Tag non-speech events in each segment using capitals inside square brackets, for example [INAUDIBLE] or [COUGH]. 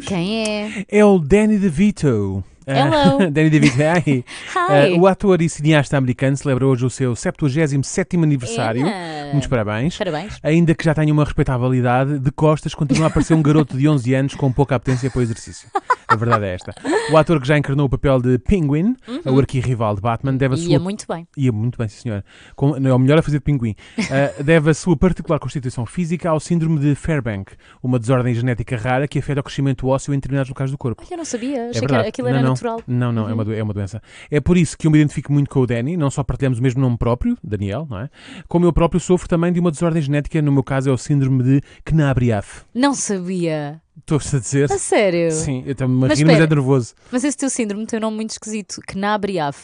É? Quem é? É o Danny DeVito. Hello. [LAUGHS] Danny DeVito, é hi. hi. Uh, eh, o ator e cineasta americano celebra hoje o seu 77 aniversário. Yeah. Muitos parabéns. Parabéns. Ainda que já tenha uma respeitável idade, de costas continua a parecer um garoto de 11 anos com pouca apetência para o exercício. [LAUGHS] A verdade é esta. O ator que já encarnou o papel de Penguin, uhum. o arquirrival de Batman, deve a sua... Ia muito bem. Ia muito bem, sim senhora. Com... Ou é melhor, a fazer de pinguim. Uh, ah, deve a sua particular constituição física ao síndrome de Fairbank, uma desordem genética rara que afeta o crescimento ósseo em determinados locais do corpo. Ai, eu não sabia. É Achei verdade. que aquilo era não, não. natural. Não, não, uhum. é, uma uhum. é uma doença. É por isso que eu me identifico muito com o Danny. Não só partilhamos o mesmo nome próprio, Daniel, não é? Como eu próprio sofro também de uma desordem genética, no meu caso é o síndrome de Knabriaf. Não sabia. Estou-te a dizer. A sério? Sim, eu também me mas, mas é nervoso. Mas esse teu síndrome tem um nome muito esquisito, que na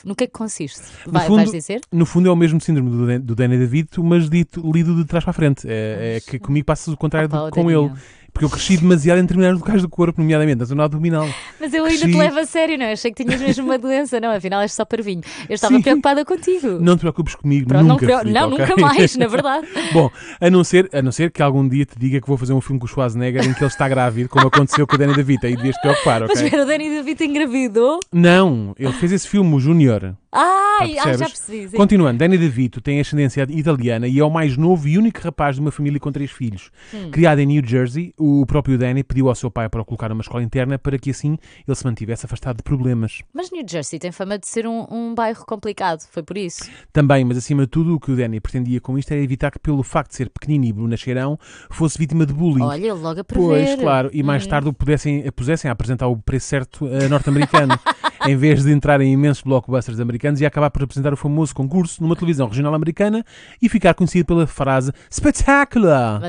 No que é que consiste? Vai, fundo, vais dizer? No fundo é o mesmo síndrome do, do Danny david mas dito, lido de trás para a frente. É, é que comigo passa o contrário Opa, do, com Daniel. ele. Porque eu cresci demasiado em determinados locais do corpo, nomeadamente na zona abdominal. Mas eu ainda cresci... te levo a sério, não? Eu é? achei que tinhas mesmo uma doença, não? Afinal, és só parvinho. Eu estava Sim. preocupada contigo. Não te preocupes comigo, Pronto, nunca. Não, Felipe, não okay? nunca mais, na verdade. [LAUGHS] Bom, a não, ser, a não ser que algum dia te diga que vou fazer um filme com o Schwarzenegger em que ele está grávido, como aconteceu com o Danny DeVito, aí devias te preocupar, ok? Mas espera, o Danny DeVito engravidou? Não, ele fez esse filme, o Júnior. Ah! Ai, ah, já percebi. Continuando, Danny DeVito tem ascendência italiana e é o mais novo e único rapaz de uma família com três filhos. Hum. Criado em New Jersey, o próprio Danny pediu ao seu pai para o colocar numa escola interna para que assim ele se mantivesse afastado de problemas. Mas New Jersey tem fama de ser um, um bairro complicado, foi por isso. Também, mas acima de tudo, o que o Danny pretendia com isto era evitar que, pelo facto de ser pequenino e brunacheirão, fosse vítima de bullying. Olha, logo a prever. Pois, claro, e mais hum. tarde o pudessem, pusessem a apresentar o preço certo uh, norte-americano. [LAUGHS] em vez de entrar em imensos blockbusters americanos e acabar por apresentar o famoso concurso numa televisão regional americana e ficar conhecido pela frase Spectacular!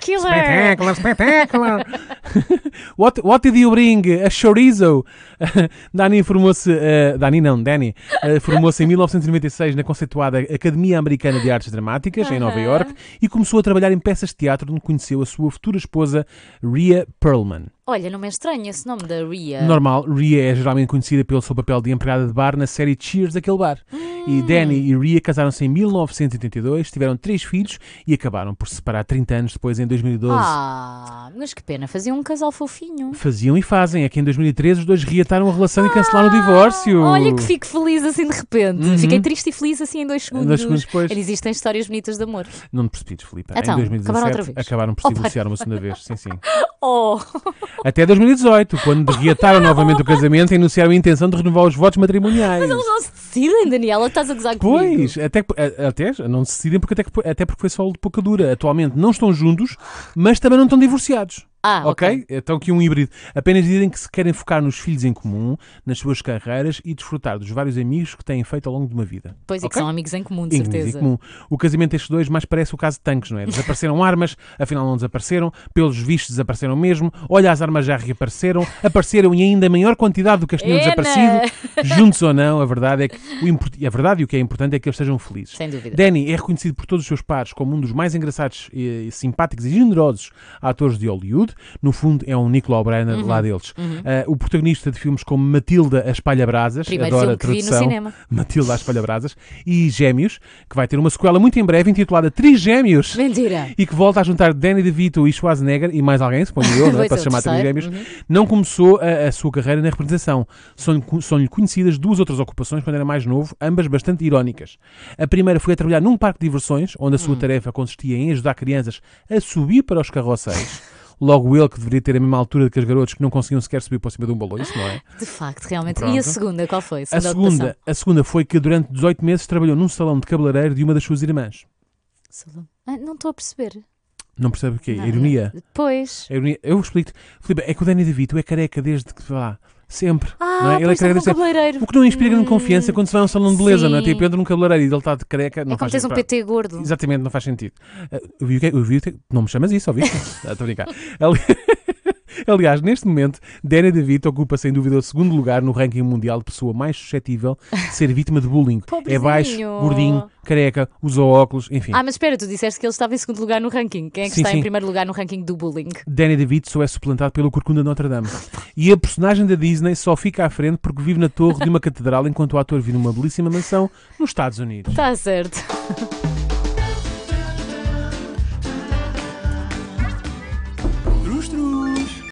Spectacular! Spectacular, spectacular! [LAUGHS] what, what did you bring? A chorizo? [LAUGHS] Dani formou-se... Uh, Dani não, Danny. Uh, formou-se em 1996 na conceituada Academia Americana de Artes Dramáticas, em Nova York, e começou a trabalhar em peças de teatro onde conheceu a sua futura esposa, Rhea Perlman. Olha, não me é estranho esse nome da Rhea. Normal, Rhea é geralmente conhecida pelo seu papel de empregada de bar na série Cheers daquele bar. Hum. E Danny e Ria casaram-se em 1982, tiveram três filhos e acabaram por se separar 30 anos depois, em 2012. Ah, mas que pena, faziam um casal fofinho. Faziam e fazem. É que em 2013 os dois reataram a relação e cancelaram o ah, divórcio. Olha que fico feliz assim de repente. Uhum. Fiquei triste e feliz assim em dois segundos. Dois segundos depois. Existem histórias bonitas de amor. Não me precipites, Filipe. Então, em 2017 acabaram, outra vez. acabaram por se oh, uma segunda vez. Sim, sim. [LAUGHS] Oh. Até 2018, quando reataram [LAUGHS] novamente o casamento e anunciaram a intenção de renovar os votos matrimoniais. Mas eles não se decidem, Daniela estás a gozar comigo. Pois, até, até não se decidem porque até, até porque foi só de pouca dura. Atualmente não estão juntos, mas também não estão divorciados. Ah, ok? Então aqui um híbrido. Apenas dizem que se querem focar nos filhos em comum, nas suas carreiras e desfrutar dos vários amigos que têm feito ao longo de uma vida. Pois é, que são amigos em comum, de Em certeza. comum. O casamento destes dois mais parece o caso de tanques, não é? Desapareceram [LAUGHS] armas, afinal não desapareceram, pelos vistos desapareceram mesmo, olha, as armas já reapareceram, apareceram em ainda maior quantidade do que as tinham desaparecido. Juntos ou não, a verdade é que o import- a verdade e o que é importante é que eles sejam felizes. Sem dúvida. Danny é reconhecido por todos os seus pares como um dos mais engraçados, e simpáticos e generosos atores de Hollywood no fundo é um Nicolau Brenner uhum. lá deles. Uhum. Uh, o protagonista de filmes como Matilda a Espalha-Brasas, adoro a tradução, Matilda a Espalha-Brasas, e Gêmeos, que vai ter uma sequela muito em breve intitulada Trigêmeos. Mentira! E que volta a juntar Danny DeVito e Schwarzenegger e mais alguém, suponho eu, [LAUGHS] é, para é, se chamar Trigêmeos. Uhum. Não começou a, a, sua carreira na representação. São-lhe são conhecidas duas outras ocupações quando era mais novo, ambas bastante irónicas. A primeira foi a trabalhar num parque de diversões, onde a sua hum. tarefa consistia em ajudar crianças a subir para os carrosséis. [LAUGHS] logo ele que deveria ter a mesma altura que as garotas que não conseguiam sequer subir para cima de um isso não é? [LAUGHS] De facto, realmente. Pronto. E a segunda, qual foi? A segunda, a segunda, a segunda foi que durante 18 meses trabalhou num salão de cabeleireiro de uma das suas irmãs. Salão? Ah, não estou a perceber. Não percebe o quê? Não, ironia? Pois. A ironia. Eu explico-te. Filipe, é que o Danny DeVito é careca desde que, vá, Sempre. Ah, não é? Ele é careca sempre. O que não inspira grande hum. confiança é quando se vai a um salão de beleza, Sim. não é? Tipo, entra num cabeleireiro e ele está de careca. Não é como tens um PT gordo. Exatamente, não faz sentido. Uh, eu vi, é, eu vi, é, não me chamas isso, ouviste? [LAUGHS] Estou a brincar. [LAUGHS] Aliás, neste momento, Dana DeVito ocupa sem dúvida o segundo lugar no ranking mundial de pessoa mais suscetível de ser vítima de bullying. Pobrezinho. [LAUGHS] É baixo, gordinho, careca, usa óculos, enfim. Ah, mas espera, tu disseste que ele estava em segundo lugar no ranking. Quem é que sim, está sim. em primeiro lugar no ranking do bullying? Danny DeVito só é suplantado pelo Corcunda Notre Dame. e a personagem da Disney só fica à frente porque vive na torre de uma [LAUGHS] catedral enquanto o ator vive numa belíssima mansão nos Estados Unidos. Está certo. [LAUGHS]